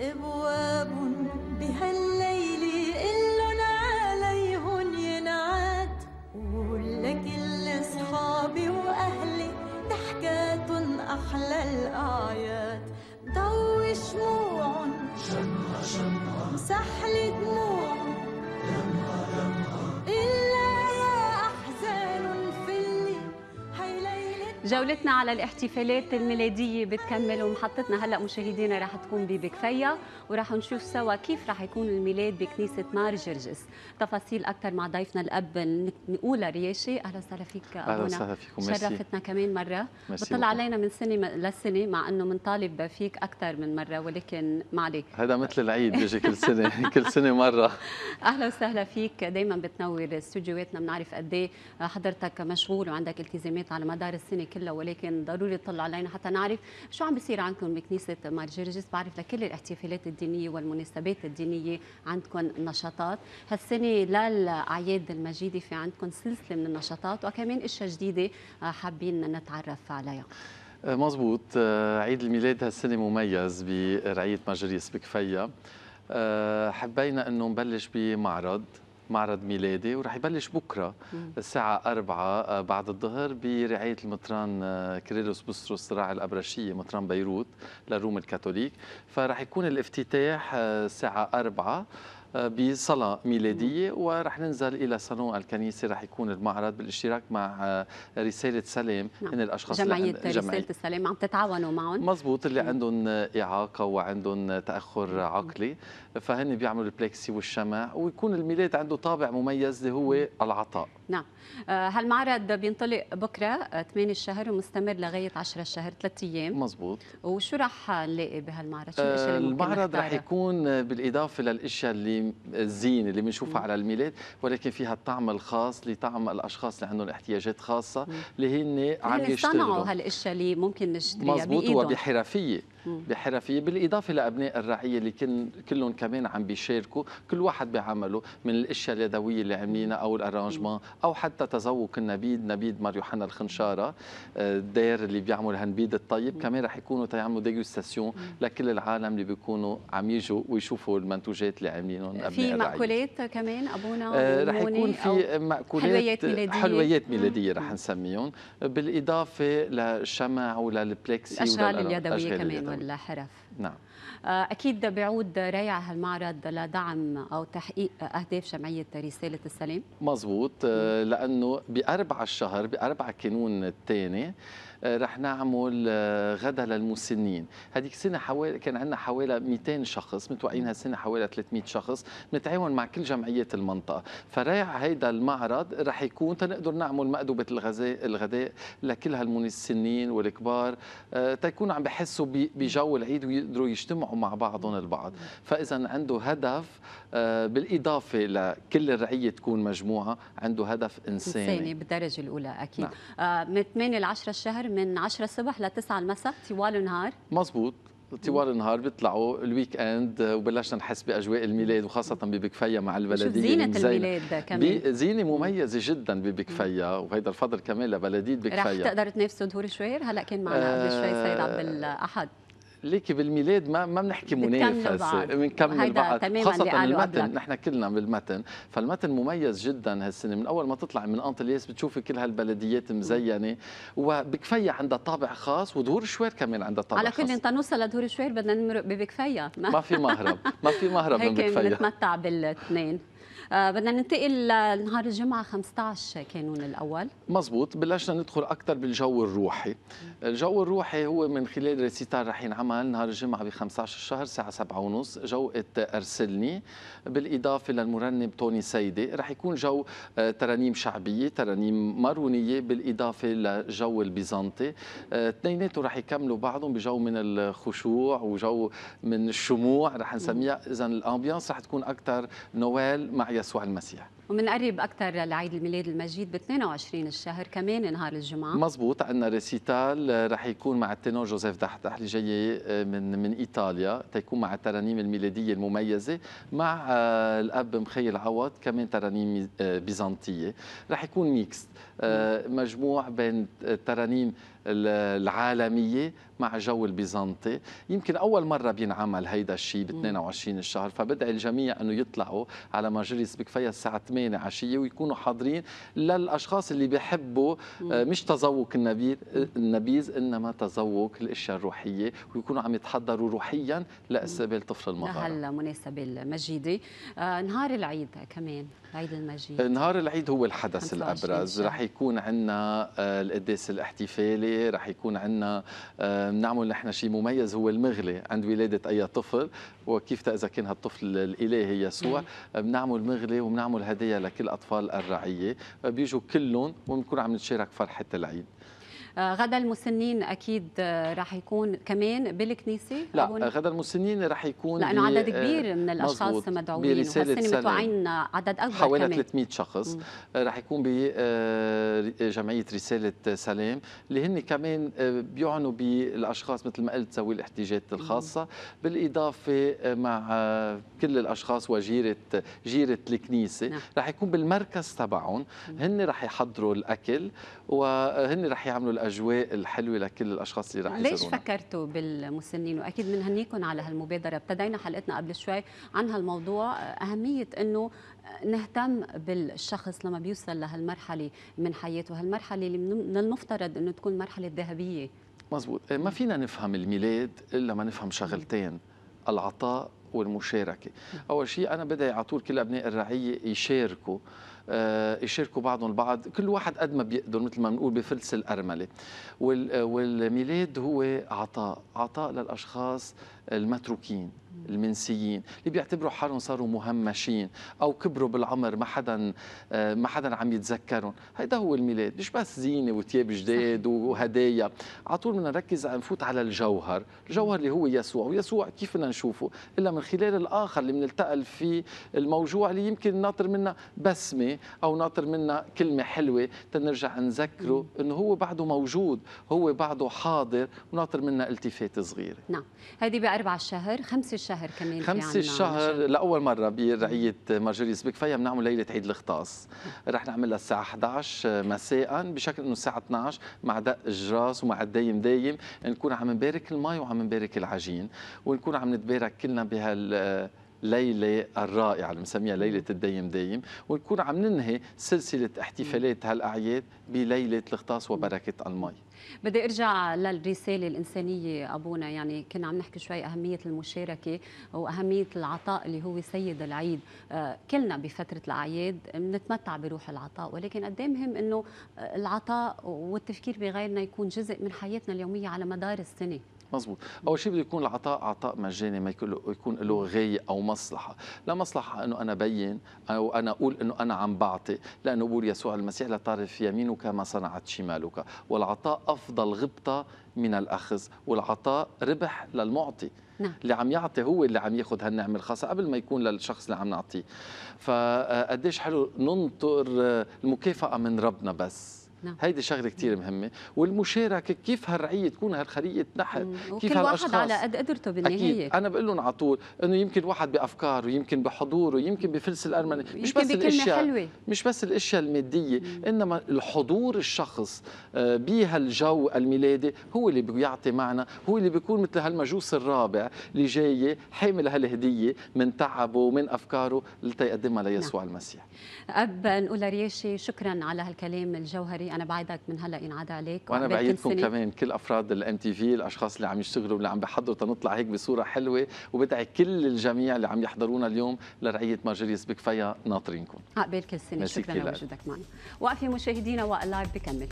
أبواب بهالليل قلن عليهن ينعاد قول لكل أصحابي وأهلي ضحكاتن أحلى الأعياد ضوي شموعن شمعة شمعة مسحلي دموع جولتنا على الاحتفالات الميلادية بتكمل ومحطتنا هلا مشاهدينا رح تكون ببكفيا ورح نشوف سوا كيف رح يكون الميلاد بكنيسة مار جرجس تفاصيل أكثر مع ضيفنا الأب نقولا رياشي أهلا وسهلا فيك أهلا وسهلا فيكم شرفتنا كمان مرة بتطلع علينا من سنة لسنة مع أنه بنطالب فيك أكثر من مرة ولكن ما عليك هذا مثل العيد بيجي كل سنة كل سنة مرة أهلا وسهلا فيك دايما بتنور استوديوهاتنا بنعرف قد إيه حضرتك مشغول وعندك التزامات على مدار السنة كلها ولكن ضروري تطلع علينا حتى نعرف شو عم بيصير عندكم بكنيسه مار جرجس بعرف لكل الاحتفالات الدينيه والمناسبات الدينيه عندكم نشاطات هالسنه للاعياد المجيده في عندكم سلسله من النشاطات وكمان اشياء جديده آه، حابين نتعرف عليها آه، مضبوط آه، عيد الميلاد هالسنة مميز برعية مجريس بكفية حبينا أنه نبلش بمعرض معرض ميلادي ورح يبلش بكره الساعه 4 آه، بعد الظهر برعايه المطران آه، كريلوس بستروس راعي الابرشيه مطران بيروت للروم الكاثوليك فرح يكون الافتتاح آه، الساعه 4 بصلاة ميلادية ورح ننزل إلى صالون الكنيسة رح يكون المعرض بالاشتراك مع آه، رسالة سلام نعم. من الأشخاص جمعية اللي جمعية رسالة السلام عم تتعاونوا معهم مزبوط اللي عندهم إعاقة وعندهم تأخر عقلي فهن بيعملوا البلكسي والشمع ويكون الميلاد عنده طابع مميز اللي هو العطاء نعم آه، هالمعرض بينطلق بكره 8 آه، الشهر ومستمر لغايه 10 الشهر ثلاث ايام مزبوط وشو رح نلاقي بهالمعرض؟ شو آه، الاشياء اللي ممكن المعرض رح يكون بالاضافه للاشياء اللي الزينه اللي بنشوفها على الميلاد ولكن فيها الطعم الخاص لطعم الاشخاص اللي عندهم احتياجات خاصه اللي هن عم يشتغلوا صنعوا هالاشياء اللي ممكن نشتريها مزبوط وبحرفيه بحرفيه بالاضافه لابناء الرعيه اللي كن كلهم كمان عم بيشاركوا كل واحد بعمله من الاشياء اليدويه اللي عاملينها او الارانجمان او حتى تذوق النبيد نبيد مار يوحنا الخنشاره آه، الدير اللي بيعمل هنبيد الطيب كمان رح يكونوا تيعملوا ديجوستاسيون لكل العالم اللي بيكونوا عم يجوا ويشوفوا المنتوجات اللي عاملينهم في مأكولات كمان ابونا آه، رح يكون في مأكولات حلويات ميلاديه حلويات ميلاديه رح نسميهم بالاضافه للشمع وللبلكسي الاشغال اليدويه كمان والحرف نعم آه، أكيد بيعود ريع هالمعرض لدعم أو تحقيق أهداف جمعية رسالة السلام مزبوط آه، لأنه بأربع الشهر بأربع كانون الثاني آه، رح نعمل آه، غدا للمسنين هذيك السنه حوالي كان عندنا حوالي 200 شخص متوقعين هالسنه حوالي 300 شخص بنتعاون مع كل جمعيات المنطقه فريع هيدا المعرض رح يكون تنقدر نعمل مأدبه الغذاء الغداء لكل هالمسنين والكبار آه، تيكونوا عم بحسوا بجو العيد ويقدروا يجتمعوا مع بعضهم البعض فاذا عنده هدف بالاضافه لكل الرعيه تكون مجموعه عنده هدف انساني انساني بالدرجه الاولى اكيد نعم. من 8 ل 10 الشهر النهار من 10 الصبح ل 9 المساء طوال النهار مزبوط طوال النهار بيطلعوا الويك اند وبلشنا نحس باجواء الميلاد وخاصه ببكفيا مع البلديه زينه الميلاد كمان زينه مميزه جدا ببكفيا وهيدا الفضل كمان لبلديه بكفيا رح تقدر تنافسوا ظهور شوير هلا كان معنا قبل شوي سيد عبد الاحد ليكي بالميلاد ما ما بنحكي منافسه إيه، بنكمل بعض خاصه المتن نحن كلنا بالمتن فالمتن مميز جدا هالسنه من اول ما تطلع من انطلياس بتشوفي كل هالبلديات مزينه وبكفية عندها طابع خاص ودهور شوير كمان عندها طابع خاص على كل انت نوصل لدهور شوير بدنا نمرق ببكفية ما, ما في مهرب ما في مهرب من بكفية هيك بنتمتع بالاثنين آه، بدنا ننتقل لنهار الجمعة 15 كانون الأول مزبوط بلشنا ندخل أكثر بالجو الروحي الجو الروحي هو من خلال ريسيتال رح ينعمل نهار الجمعة ب 15 الشهر الساعة 7 ونص جوقة أرسلني بالإضافة للمرنب توني سيدي رح يكون جو آه، ترانيم شعبية ترانيم مارونية بالإضافة لجو البيزنطي آه، اثنيناتهم رح يكملوا بعضهم بجو من الخشوع وجو من الشموع رح نسميها إذا الأمبيانس رح تكون أكثر نوال مع يسوع المسيح ومنقرب اكثر لعيد الميلاد المجيد ب 22 الشهر كمان نهار الجمعه مزبوط عندنا ريسيتال آه، رح يكون مع التنور جوزيف دحدح اللي جاي آه، من من ايطاليا تيكون مع الترانيم الميلاديه المميزه مع آه، الاب مخيل عوض كمان ترانيم بيزنطيه رح يكون ميكس مجموع بين الترانيم العالميه مع جو البيزنطي يمكن اول مره بينعمل هيدا الشيء ب 22 الشهر فبدعي الجميع انه يطلعوا على مجلس بكفيها الساعه 8 8 عشيه ويكونوا حاضرين للاشخاص اللي بيحبوا آه، مش تذوق النبيذ النبيذ انما تذوق الاشياء الروحيه ويكونوا عم يتحضروا روحيا لاستقبال طفل المغاره هلا مناسبه المجيده آه نهار العيد كمان عيد المجيد نهار العيد هو الحدث الابرز رح يكون عندنا آه، القداس الاحتفالي رح يكون عندنا آه، بنعمل نحن شيء مميز هو المغلي عند ولاده اي طفل وكيف اذا كان هالطفل الالهي يسوع نعم. آه، بنعمل مغلي وبنعمل هدايا لكل اطفال الرعيه بيجوا كلهم وبنكون عم نتشارك فرحه العيد آه، غدا المسنين اكيد آه، راح يكون كمان بالكنيسه لا آه، غدا المسنين راح يكون لانه عدد كبير من الاشخاص مدعوين وهالسنه متوعين عدد اكبر حوالي 300 شخص راح يكون بجمعيه رساله سلام اللي هن كمان بيعنوا بالاشخاص مثل ما قلت ذوي الاحتياجات الخاصه بالاضافه مع كل الاشخاص وجيره جيره الكنيسه نعم. راح يكون بالمركز تبعهم هن راح يحضروا الاكل وهن راح يعملوا الاجواء الحلوه لكل الاشخاص اللي رح يزورونا ليش فكرتوا بالمسنين واكيد بنهنيكم على هالمبادره ابتدينا حلقتنا قبل شوي عن هالموضوع اهميه انه نهتم بالشخص لما بيوصل لهالمرحله من حياته هالمرحله اللي من المفترض انه تكون المرحله الذهبيه مزبوط إيه، ما فينا نفهم الميلاد الا ما نفهم شغلتين العطاء والمشاركه اول شيء انا بدعي على طول كل ابناء الرعيه يشاركوا آه، يشاركوا بعضهم البعض كل واحد قد ما بيقدر مثل ما بنقول بفلس الأرملة والميلاد هو عطاء عطاء للأشخاص المتروكين المنسيين اللي بيعتبروا حالهم صاروا مهمشين او كبروا بالعمر ما حدا آه، ما حدا عم يتذكرهم هيدا هو الميلاد مش بس زينه وثياب جداد وهدايا على طول بدنا نركز نفوت على الجوهر الجوهر اللي هو يسوع ويسوع كيف بدنا نشوفه الا من خلال الاخر اللي بنلتقل فيه الموجوع اللي يمكن ناطر منا بسمه او ناطر منا كلمه حلوه تنرجع نذكره انه هو بعده موجود هو بعده حاضر وناطر منا التفات صغيره نعم هذه باربع شهر خمسة الشهر كمان خمسة الشهر لاول مره برعيه مرجوري سبيك فيها بنعمل ليله عيد الخطاص رح نعملها الساعه 11 مساء بشكل انه الساعه 12 مع دق الجراس ومع الدايم دايم نكون عم نبارك المي وعم نبارك العجين ونكون عم نتبارك كلنا بهال الليلة الرائعة اللي بنسميها ليلة الديم دايم ونكون عم ننهي سلسلة احتفالات هالأعياد بليلة الغطاس وبركة المي بدي ارجع للرساله الانسانيه ابونا يعني كنا عم نحكي شوي اهميه المشاركه واهميه العطاء اللي هو سيد العيد آه، كلنا بفتره الاعياد بنتمتع بروح العطاء ولكن قد إيه مهم انه العطاء والتفكير بغيرنا يكون جزء من حياتنا اليوميه على مدار السنه مزبوط اول شيء بده يكون العطاء عطاء مجاني ما يكون له يكون له غايه او مصلحه لا مصلحه انه انا بين او انا اقول انه انا عم بعطي لانه بقول يسوع المسيح لا تعرف يمينك ما صنعت شمالك والعطاء افضل غبطه من الاخذ والعطاء ربح للمعطي نعم. اللي عم يعطي هو اللي عم ياخذ هالنعمه الخاصه قبل ما يكون للشخص اللي عم نعطيه فقديش حلو ننطر المكافاه من ربنا بس نعم. هيدي شغله كثير مهمه والمشاركه كيف هالرعيه تكون هالخليه نحل كيف كل واحد على قد قدرته بالنهايه أكيد. انا بقول لهم على طول انه يمكن واحد بافكاره يمكن بحضوره يمكن بفلس الارمني مش بس الاشياء حلوة. مش بس الاشياء الماديه مم. انما الحضور الشخص آه، بهالجو الميلادي هو اللي بيعطي معنى هو اللي بيكون مثل هالمجوس الرابع اللي جاي حامل هالهديه من تعبه ومن افكاره لتقدمها ليسوع نعم. المسيح اب نقول رياشي شكرا على هالكلام الجوهري انا بعدك من هلا ينعاد عليك وانا بعيدكم كمان كل افراد الام تي في الاشخاص اللي عم يشتغلوا واللي عم بيحضروا تنطلع هيك بصوره حلوه وبدعي كل الجميع اللي عم يحضرونا اليوم لرعيه مارجريس بكفيا ناطرينكم عقبال كل سنه شكرا لوجودك معنا وقفي مشاهدينا واللايف بكمل